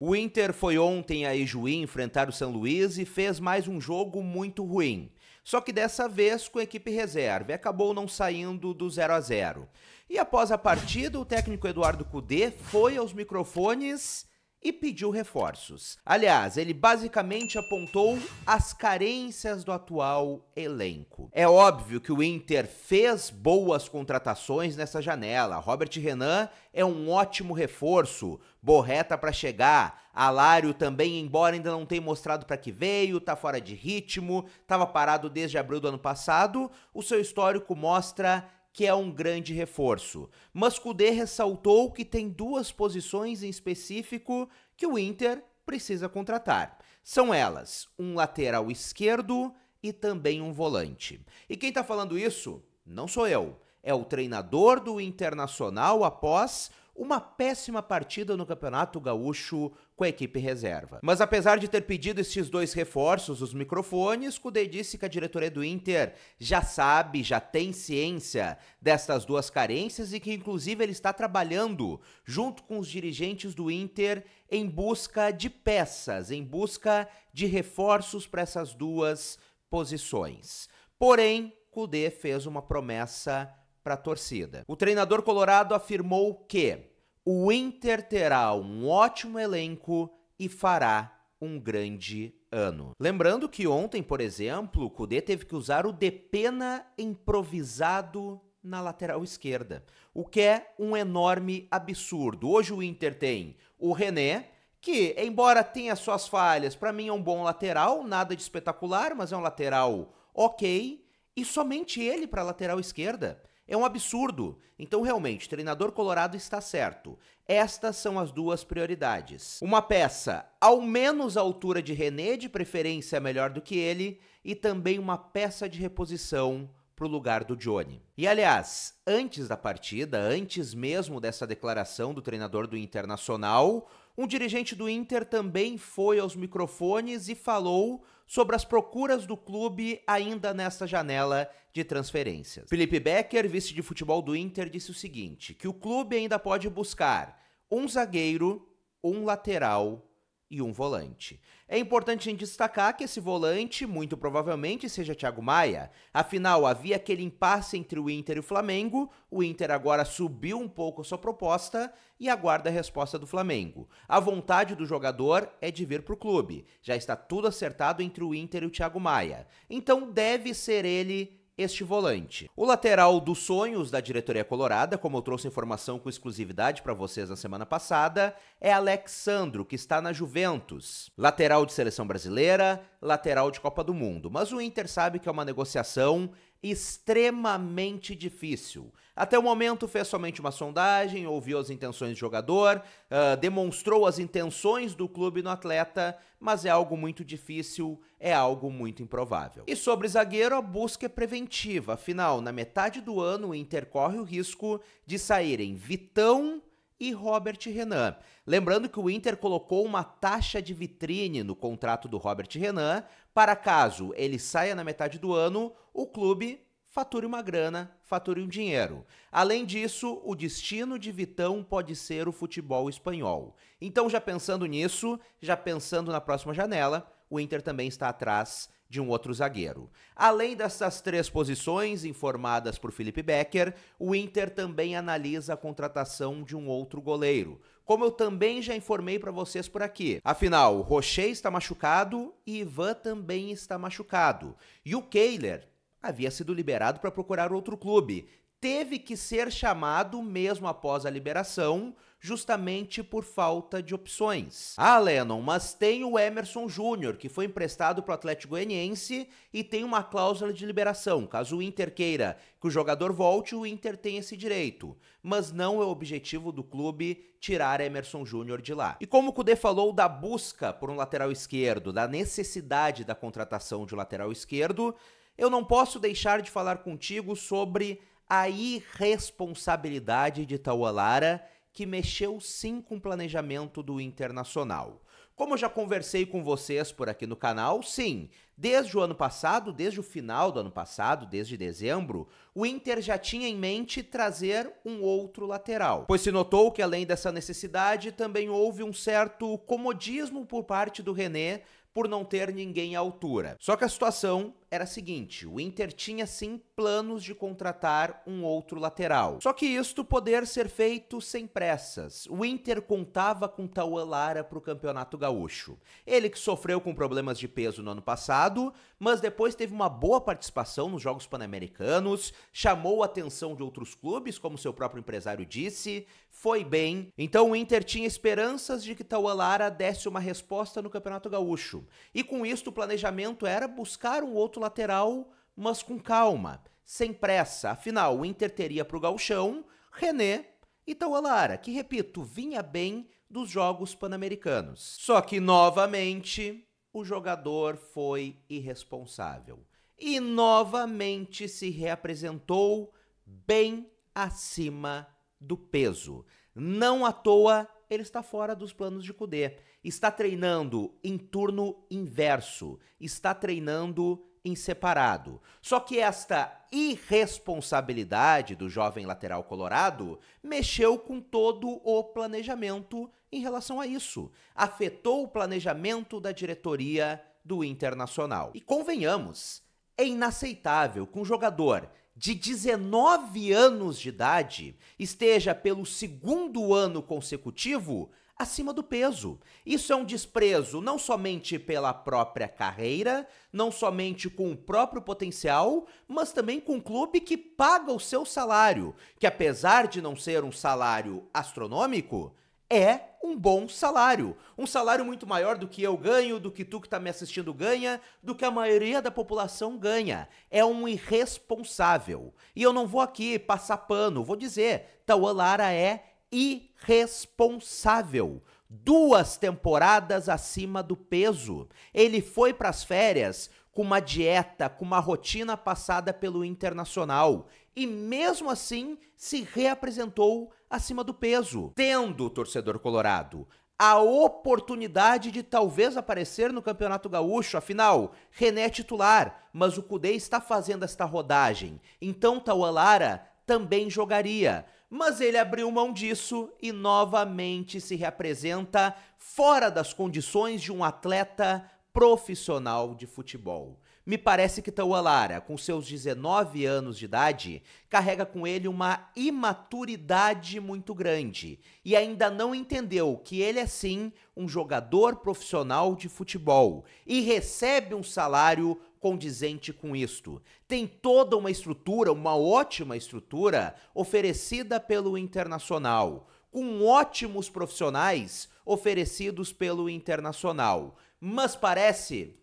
O Inter foi ontem a Ijuí enfrentar o São Luís e fez mais um jogo muito ruim. Só que dessa vez com a equipe reserva e acabou não saindo do 0 a 0. E após a partida, o técnico Eduardo Cudê foi aos microfones e pediu reforços. Aliás, ele basicamente apontou as carências do atual elenco. É óbvio que o Inter fez boas contratações nessa janela. Robert Renan é um ótimo reforço, Borreta para chegar, Alário também, embora ainda não tenha mostrado para que veio, tá fora de ritmo, estava parado desde abril do ano passado. O seu histórico mostra que é um grande reforço. Mas Kudê ressaltou que tem duas posições em específico que o Inter precisa contratar. São elas um lateral esquerdo e também um volante. E quem está falando isso não sou eu, é o treinador do Internacional após uma péssima partida no Campeonato Gaúcho com a equipe reserva. Mas apesar de ter pedido esses dois reforços, os microfones, Cudê disse que a diretoria do Inter já sabe, já tem ciência destas duas carências e que inclusive ele está trabalhando junto com os dirigentes do Inter em busca de peças, em busca de reforços para essas duas posições. Porém, Cudê fez uma promessa para a torcida. O treinador colorado afirmou que o Inter terá um ótimo elenco e fará um grande ano. Lembrando que ontem, por exemplo, o Kudê teve que usar o Depena improvisado na lateral esquerda, o que é um enorme absurdo. Hoje o Inter tem o René, que embora tenha suas falhas, para mim é um bom lateral, nada de espetacular, mas é um lateral OK, e somente ele para lateral esquerda. É um absurdo. Então, realmente, treinador colorado está certo. Estas são as duas prioridades. Uma peça ao menos a altura de René, de preferência é melhor do que ele, e também uma peça de reposição para o lugar do Johnny. E aliás, antes da partida, antes mesmo dessa declaração do treinador do Internacional, um dirigente do Inter também foi aos microfones e falou sobre as procuras do clube ainda nesta janela de transferências. Felipe Becker, vice de futebol do Inter, disse o seguinte: que o clube ainda pode buscar um zagueiro, um lateral e um volante. É importante destacar que esse volante muito provavelmente seja Thiago Maia. Afinal, havia aquele impasse entre o Inter e o Flamengo, o Inter agora subiu um pouco a sua proposta e aguarda a resposta do Flamengo. A vontade do jogador é de vir para o clube. Já está tudo acertado entre o Inter e o Thiago Maia. Então deve ser ele este volante. O lateral dos sonhos da diretoria colorada, como eu trouxe informação com exclusividade para vocês na semana passada, é Alexandro, que está na Juventus. Lateral de seleção brasileira, lateral de Copa do Mundo. Mas o Inter sabe que é uma negociação extremamente difícil. Até o momento fez somente uma sondagem, ouviu as intenções do jogador, uh, demonstrou as intenções do clube no atleta, mas é algo muito difícil, é algo muito improvável. E sobre zagueiro, a busca é preventiva, afinal, na metade do ano o Inter corre o risco de saírem Vitão e Robert Renan. Lembrando que o Inter colocou uma taxa de vitrine no contrato do Robert Renan para caso ele saia na metade do ano, o clube fature uma grana, fature um dinheiro. Além disso, o destino de Vitão pode ser o futebol espanhol. Então, já pensando nisso, já pensando na próxima janela, o Inter também está atrás de um outro zagueiro. Além dessas três posições informadas por Felipe Becker, o Inter também analisa a contratação de um outro goleiro. Como eu também já informei para vocês por aqui. Afinal, Rocher está machucado e Ivan também está machucado. E o Kehler havia sido liberado para procurar outro clube. Teve que ser chamado mesmo após a liberação justamente por falta de opções. Ah, Lennon, mas tem o Emerson Júnior, que foi emprestado para o Atlético Goianiense e tem uma cláusula de liberação. Caso o Inter queira que o jogador volte, o Inter tem esse direito. Mas não é o objetivo do clube tirar Emerson Júnior de lá. E como o Cudê falou da busca por um lateral esquerdo, da necessidade da contratação de um lateral esquerdo, eu não posso deixar de falar contigo sobre a irresponsabilidade de Taualara que mexeu sim com o planejamento do internacional. Como eu já conversei com vocês por aqui no canal, sim, desde o ano passado, desde o final do ano passado, desde dezembro, o Inter já tinha em mente trazer um outro lateral, pois se notou que além dessa necessidade também houve um certo comodismo por parte do René por não ter ninguém à altura. Só que a situação era a seguinte: o Inter tinha sim planos de contratar um outro lateral. Só que isto poder ser feito sem pressas. O Inter contava com Tauan Lara para o Campeonato Gaúcho. Ele que sofreu com problemas de peso no ano passado, mas depois teve uma boa participação nos Jogos Pan-Americanos, chamou a atenção de outros clubes, como seu próprio empresário disse, foi bem. Então o Inter tinha esperanças de que Tauan Lara desse uma resposta no Campeonato Gaúcho. E com isto o planejamento era buscar um outro lateral, mas com calma, sem pressa. Afinal, o Inter teria para o Galchão René e Taualara, que, repito, vinha bem dos Jogos Pan-Americanos. Só que, novamente, o jogador foi irresponsável. E novamente se reapresentou bem acima do peso. Não à toa ele está fora dos planos de Kudê. Está treinando em turno inverso, está treinando em separado. Só que esta irresponsabilidade do jovem lateral colorado mexeu com todo o planejamento em relação a isso. Afetou o planejamento da diretoria do Internacional. E convenhamos, é inaceitável que um jogador de 19 anos de idade esteja pelo segundo ano consecutivo acima do peso. Isso é um desprezo não somente pela própria carreira, não somente com o próprio potencial, mas também com o clube que paga o seu salário, que apesar de não ser um salário astronômico, é um bom salário. Um salário muito maior do que eu ganho, do que tu que está me assistindo ganha, do que a maioria da população ganha. É um irresponsável. E eu não vou aqui passar pano, vou dizer, Tauan Lara é irresponsável. Duas temporadas acima do peso. Ele foi para as férias com uma dieta, com uma rotina passada pelo internacional e mesmo assim se reapresentou acima do peso, tendo o torcedor colorado a oportunidade de talvez aparecer no Campeonato Gaúcho, afinal, René é titular, mas o Cudê está fazendo esta rodagem, então Tauan Lara também jogaria mas ele abriu mão disso e novamente se reapresenta fora das condições de um atleta profissional de futebol. Me parece que Taualara, com seus 19 anos de idade, carrega com ele uma imaturidade muito grande e ainda não entendeu que ele é sim um jogador profissional de futebol e recebe um salário condizente com isto. Tem toda uma estrutura, uma ótima estrutura oferecida pelo internacional, com ótimos profissionais oferecidos pelo internacional, mas parece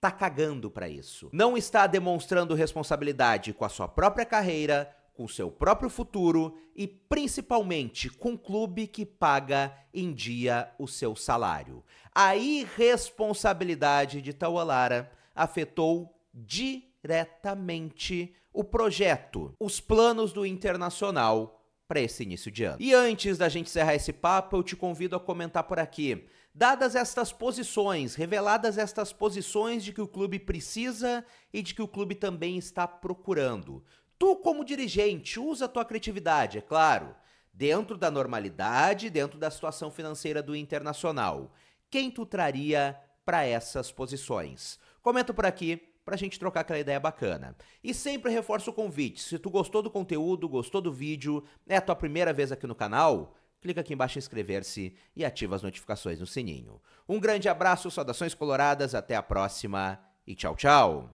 tá cagando para isso. Não está demonstrando responsabilidade com a sua própria carreira, com seu próprio futuro e principalmente com o clube que paga em dia o seu salário. A irresponsabilidade de Tawalara afetou diretamente o projeto, os planos do Internacional para esse início de ano. E antes da gente encerrar esse papo, eu te convido a comentar por aqui. Dadas estas posições, reveladas estas posições de que o clube precisa e de que o clube também está procurando, tu, como dirigente, usa a tua criatividade, é claro, dentro da normalidade, dentro da situação financeira do internacional. Quem tu traria para essas posições. Comenta por aqui para a gente trocar aquela ideia bacana. E sempre reforço o convite, se tu gostou do conteúdo, gostou do vídeo, é a tua primeira vez aqui no canal, clica aqui embaixo em inscrever-se e ativa as notificações no sininho. Um grande abraço, saudações coloradas, até a próxima e tchau, tchau!